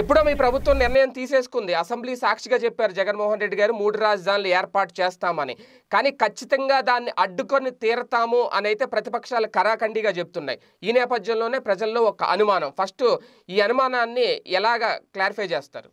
ఎప్పుడో మీ ప్రభుత్వం నిర్ణయం తీసేసుకుంది అసెంబ్లీ సాక్షిగా చెప్పారు జగన్మోహన్ రెడ్డి గారు మూడు రాజధానులు ఏర్పాటు చేస్తామని కానీ ఖచ్చితంగా దాన్ని అడ్డుకొని తీరతాము అని అయితే ప్రతిపక్షాలు కరాఖండిగా చెప్తున్నాయి ఈ నేపథ్యంలోనే ప్రజల్లో ఒక అనుమానం ఫస్ట్ ఈ అనుమానాన్ని ఎలాగ క్లారిఫై చేస్తారు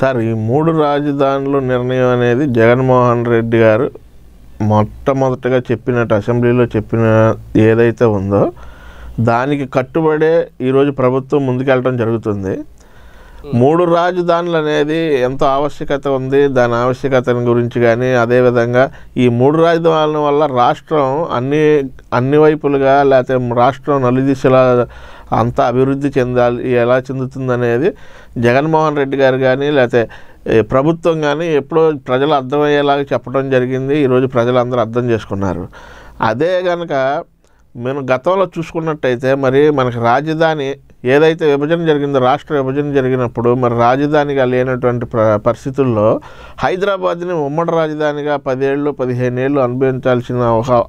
సార్ ఈ మూడు రాజధానులు నిర్ణయం అనేది జగన్మోహన్ రెడ్డి గారు మొట్టమొదటగా చెప్పినట్టు అసెంబ్లీలో చెప్పిన ఏదైతే ఉందో దానికి కట్టుబడే ఈరోజు ప్రభుత్వం ముందుకెళ్ళడం జరుగుతుంది మూడు రాజధానులు అనేది ఎంతో ఆవశ్యకత ఉంది దాని ఆవశ్యకతని గురించి కానీ అదేవిధంగా ఈ మూడు రాజధానుల వల్ల రాష్ట్రం అన్ని అన్ని వైపులుగా లేకపోతే రాష్ట్రం నలుదిశలా అంతా అభివృద్ధి చెందాలి ఎలా చెందుతుందనేది జగన్మోహన్ రెడ్డి గారు కానీ లేకపోతే ప్రభుత్వం కానీ ఎప్పుడో ప్రజలు అర్థమయ్యేలాగా చెప్పడం జరిగింది ఈరోజు ప్రజలందరూ అర్థం చేసుకున్నారు అదే కనుక మేము గతంలో చూసుకున్నట్టయితే మరి మనకి రాజధాని ఏదైతే విభజన జరిగిందో రాష్ట్ర విభజన జరిగినప్పుడు మరి రాజధానిగా లేనటువంటి పరిస్థితుల్లో హైదరాబాద్ని ఉమ్మడి రాజధానిగా పదేళ్ళు పదిహేను ఏళ్ళు అనుభవించాల్సిన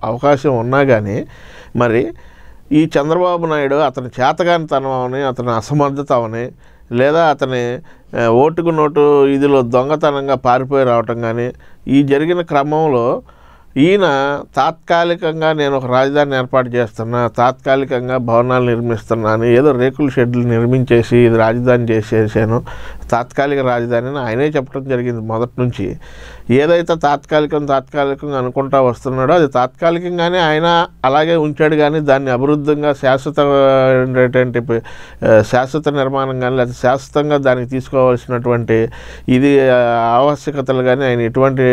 అవకాశం ఉన్నా కానీ మరి ఈ చంద్రబాబు నాయుడు అతని చేతగాని తనమని అతని అసమర్థత లేదా అతని ఓటుకు నోటు ఇదిలో దొంగతనంగా పారిపోయి రావటం కానీ ఈ జరిగిన క్రమంలో ఈయన తాత్కాలికంగా నేను ఒక రాజధాని ఏర్పాటు చేస్తున్నా తాత్కాలికంగా భవనాలు నిర్మిస్తున్నాను ఏదో రేకుల షెడ్లు నిర్మించేసి ఇది రాజధాని చేసేసాను తాత్కాలిక రాజధాని అని ఆయనే చెప్పడం జరిగింది మొదటి నుంచి ఏదైతే తాత్కాలికం తాత్కాలికంగా అనుకుంటా వస్తున్నాడో అది తాత్కాలికంగానే ఆయన అలాగే ఉంచాడు కానీ దాన్ని అభివృద్ధిగా ఏంటంటే శాశ్వత నిర్మాణం కానీ లేదా శాశ్వతంగా దానికి తీసుకోవాల్సినటువంటి ఇది ఆవశ్యకతలు కానీ ఆయన ఎటువంటి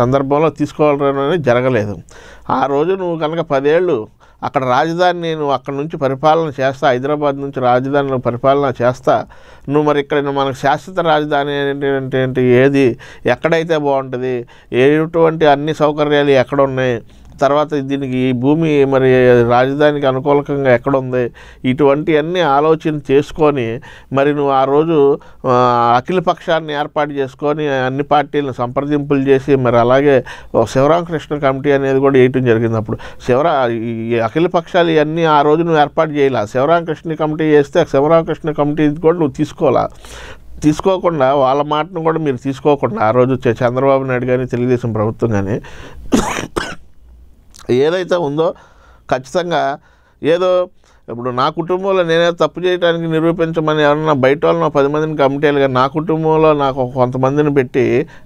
సందర్భంలో తీసుకోవాలని జరగలేదు ఆ రోజు నువ్వు కనుక పదేళ్ళు అక్కడ రాజధాని నేను అక్కడ నుంచి పరిపాలన చేస్తా హైదరాబాద్ నుంచి రాజధానిలో పరిపాలన చేస్తా నువ్వు మరి ఇక్కడ మనకు శాశ్వత రాజధాని ఏంటి ఏది ఎక్కడైతే బాగుంటుంది ఏటువంటి అన్ని సౌకర్యాలు ఎక్కడ ఉన్నాయి తర్వాత దీనికి ఈ భూమి మరి రాజధానికి అనుకూలకంగా ఎక్కడుంది ఇటువంటివన్నీ ఆలోచన చేసుకొని మరి నువ్వు ఆ రోజు అఖిల పక్షాన్ని ఏర్పాటు చేసుకొని అన్ని పార్టీలను సంప్రదింపులు చేసి మరి అలాగే శివరామకృష్ణ కమిటీ అనేది కూడా వేయటం జరిగింది అప్పుడు శివరా ఈ అఖిల పక్షాలు ఇవన్నీ ఆ రోజు నువ్వు ఏర్పాటు చేయాలి శివరామకృష్ణ కమిటీ చేస్తే శివరామకృష్ణ కమిటీ కూడా నువ్వు తీసుకోవాలా తీసుకోకుండా వాళ్ళ మాటను కూడా మీరు తీసుకోకుండా ఆ రోజు చంద్రబాబు నాయుడు కానీ తెలుగుదేశం ప్రభుత్వం కానీ ఏదైతే ఉందో ఖచ్చితంగా ఏదో ఇప్పుడు నా కుటుంబంలో నేనే తప్పు చేయడానికి నిరూపించమని ఎవరన్నా బయట వాళ్ళు పది మందిని కమిటీలు కానీ నా కుటుంబంలో నాకు కొంతమందిని పెట్టి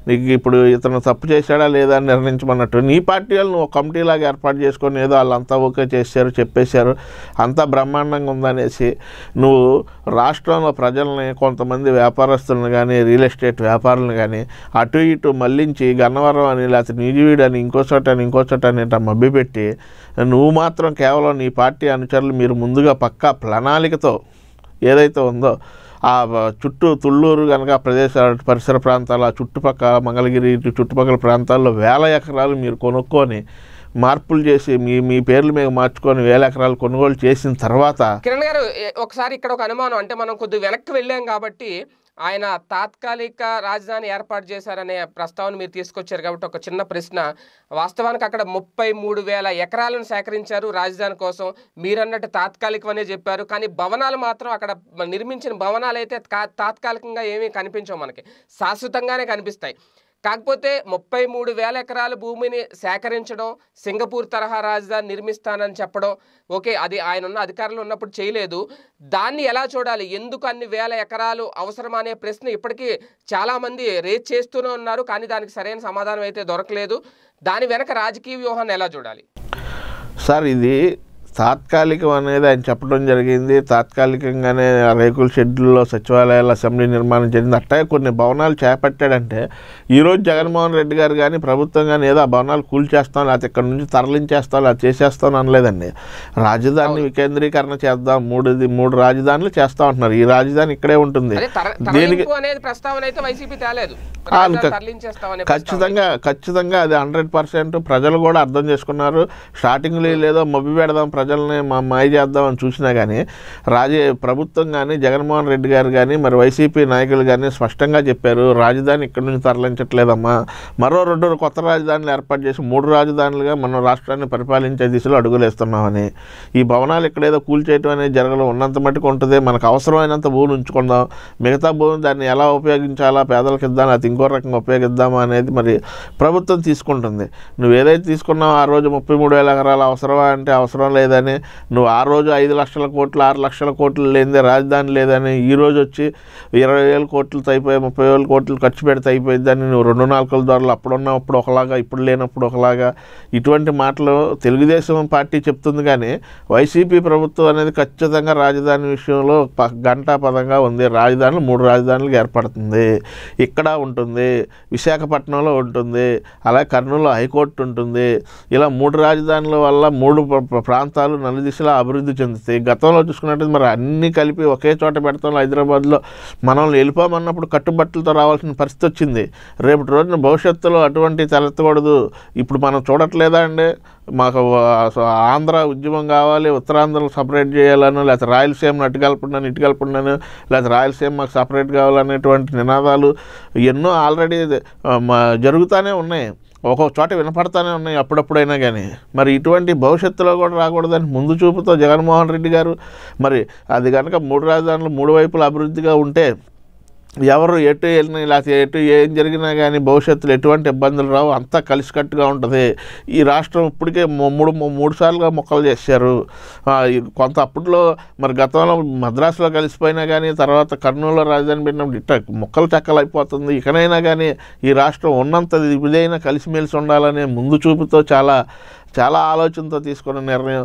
నీకు ఇప్పుడు ఇతను తప్పు చేశాడా లేదా అని నిర్ణయించమన్నట్టు నీ పార్టీ వాళ్ళు నువ్వు కమిటీలాగా ఏర్పాటు చేసుకొని ఏదో వాళ్ళంతా ఓకే చేశారు చెప్పేశారు అంతా బ్రహ్మాండంగా ఉందనేసి నువ్వు రాష్ట్రంలో ప్రజల్ని కొంతమంది వ్యాపారస్తులను కానీ రియల్ ఎస్టేట్ వ్యాపారులను కానీ అటు ఇటు మళ్ళించి గన్నవరం అని లేకపోతే నిజవీడు అని ఇంకో చోట అని ఇంకో చోట అని మబ్బిపెట్టి నువ్వు మాత్రం కేవలం నీ పార్టీ అనుచరులు మీరు ముందు ముందుగా పక్కా ప్రణాళికతో ఏదైతే ఉందో ఆ చుట్టూ తుళ్ళూరు కనుక ప్రదేశాల పరిసర ప్రాంతాల చుట్టుపక్కల మంగళగిరి చుట్టుపక్కల ప్రాంతాల్లో వేల ఎకరాలు మీరు కొనుక్కొని మార్పులు చేసి మీ మీ పేర్లు మీద మార్చుకొని వేల ఎకరాలు కొనుగోలు చేసిన తర్వాత కిరణ్ గారు ఒకసారి ఇక్కడ ఒక అనుమానం అంటే మనం కొద్దిగా వెనక్కి వెళ్ళాం కాబట్టి ఆయన తాత్కాలిక రాజధాని ఏర్పాటు చేశారనే ప్రస్తావన మీరు తీసుకొచ్చారు కాబట్టి ఒక చిన్న ప్రశ్న వాస్తవానికి అక్కడ ముప్పై మూడు వేల ఎకరాలను సేకరించారు రాజధాని కోసం మీరన్నట్టు తాత్కాలికమనే చెప్పారు కానీ భవనాలు మాత్రం అక్కడ నిర్మించిన భవనాలు అయితే తాత్కాలికంగా ఏమీ కనిపించవు మనకి శాశ్వతంగానే కనిపిస్తాయి కాకపోతే ముప్పై మూడు వేల ఎకరాల భూమిని సేకరించడం సింగపూర్ తరహా రాజధాని నిర్మిస్తానని చెప్పడం ఓకే అది ఆయన ఉన్న అధికారులు ఉన్నప్పుడు చేయలేదు దాన్ని ఎలా చూడాలి ఎందుకు అన్ని వేల ఎకరాలు అవసరమనే ప్రశ్న ఇప్పటికీ చాలామంది రేజ్ చేస్తూనే ఉన్నారు కానీ దానికి సరైన సమాధానం అయితే దొరకలేదు దాని వెనక రాజకీయ వ్యూహాన్ని ఎలా చూడాలి సార్ ఇది తాత్కాలికం అనేది ఆయన చెప్పడం జరిగింది తాత్కాలికంగానే రేకుల షెడ్లలో సచివాలయాల అసెంబ్లీ నిర్మాణం జరిగింది అట్టే కొన్ని భవనాలు చేపట్టాడంటే ఈరోజు జగన్మోహన్ రెడ్డి గారు కానీ ప్రభుత్వం కానీ ఏదో ఆ భవనాలు కూల్చేస్తాం లేకపోతే ఇక్కడ నుంచి తరలించేస్తాం లేదా చేసేస్తాం అనలేదండి రాజధాని వికేంద్రీకరణ చేద్దాం మూడుది మూడు రాజధానులు చేస్తా ఉంటున్నారు ఈ రాజధాని ఇక్కడే ఉంటుంది దీనికి ఖచ్చితంగా ఖచ్చితంగా అది హండ్రెడ్ పర్సెంట్ ప్రజలు కూడా అర్థం చేసుకున్నారు స్టార్టింగ్లో లేదో మొబ్బి పెడదాం ప్రజల్ని మా మాయ చేద్దామని చూసినా కానీ రాజే ప్రభుత్వం కానీ జగన్మోహన్ రెడ్డి గారు కానీ మరి వైసీపీ నాయకులు కానీ స్పష్టంగా చెప్పారు రాజధాని ఇక్కడి నుంచి తరలించట్లేదమ్మా మరో రెండు కొత్త రాజధానులు ఏర్పాటు చేసి మూడు రాజధానులుగా మనం రాష్ట్రాన్ని పరిపాలించే దిశలో అడుగులేస్తున్నామని ఈ భవనాలు కూల్ కూల్చేయటం అనేది జరగడం ఉన్నంత మటుకు ఉంటుంది మనకు అవసరమైనంత భూమిని ఉంచుకుందాం మిగతా భూమిని దాన్ని ఎలా ఉపయోగించాలా పేదలకు ఇద్దాం అది ఇంకో రకంగా ఉపయోగిద్దామా అనేది మరి ప్రభుత్వం తీసుకుంటుంది నువ్వు ఏదైతే తీసుకున్నావు ఆ రోజు ముప్పై మూడు వేల ఎకరాలు అవసరమా అంటే అవసరం లేదు లేదని నువ్వు ఆ రోజు ఐదు లక్షల కోట్లు ఆరు లక్షల కోట్లు లేనిదే రాజధాని లేదని ఈ రోజు వచ్చి ఇరవై వేల కోట్లు అయిపోయి ముప్పై వేల కోట్లు ఖర్చు పెడితే అయిపోయిందని నువ్వు రెండు నాలుగు ధరలు అప్పుడున్నప్పుడు ఒకలాగా ఇప్పుడు లేనప్పుడు ఒకలాగా ఇటువంటి మాటలు తెలుగుదేశం పార్టీ చెప్తుంది కానీ వైసీపీ ప్రభుత్వం అనేది ఖచ్చితంగా రాజధాని విషయంలో గంటా పదంగా ఉంది రాజధానులు మూడు రాజధానులకు ఏర్పడుతుంది ఇక్కడ ఉంటుంది విశాఖపట్నంలో ఉంటుంది అలాగే కర్నూలు హైకోర్టు ఉంటుంది ఇలా మూడు రాజధానుల వల్ల మూడు ప్రాంతాలు రాష్ట్రాలు నలు దిశలా అభివృద్ధి చెందుతాయి గతంలో చూసుకున్నట్టు మరి అన్నీ కలిపి ఒకే చోట పెడతాం హైదరాబాద్లో మనం వెళ్ళిపోమన్నప్పుడు కట్టుబట్టలతో రావాల్సిన పరిస్థితి వచ్చింది రేపటి రోజున భవిష్యత్తులో అటువంటి తలెత్తకూడదు ఇప్పుడు మనం చూడట్లేదా అండి మాకు ఆంధ్ర ఉద్యమం కావాలి ఉత్తరాంధ్రను సపరేట్ చేయాలని లేకపోతే రాయలసీమను అటు కలుపున్నాను ఇటు కలుపున్నాను లేకపోతే రాయలసీమ మాకు సపరేట్ కావాలనేటువంటి నినాదాలు ఎన్నో ఆల్రెడీ జరుగుతూనే ఉన్నాయి ఒక్కొక్క చోట వినపడతానే ఉన్నాయి అప్పుడప్పుడైనా కానీ మరి ఇటువంటి భవిష్యత్తులో కూడా రాకూడదని ముందు చూపుతో జగన్మోహన్ రెడ్డి గారు మరి అది కనుక మూడు రాజధానులు మూడు వైపులు అభివృద్ధిగా ఉంటే ఎవరు ఎటు వెళ్ళినా లేకపోతే ఎటు ఏం జరిగినా కానీ భవిష్యత్తులో ఎటువంటి ఇబ్బందులు రావు అంతా కలిసికట్టుగా ఉంటుంది ఈ రాష్ట్రం ఇప్పటికే మూడు మూడు సార్లుగా మొక్కలు చేశారు కొంత అప్పట్లో మరి గతంలో మద్రాసులో కలిసిపోయినా కానీ తర్వాత కర్నూలులో రాజధాని పెట్టినప్పుడు ఇట్ట మొక్కలు చక్కలైపోతుంది ఇకనైనా కానీ ఈ రాష్ట్రం ఉన్నంత ఇదైనా కలిసిమెలిసి ఉండాలనే ముందు చూపుతో చాలా చాలా ఆలోచనతో తీసుకున్న నిర్ణయం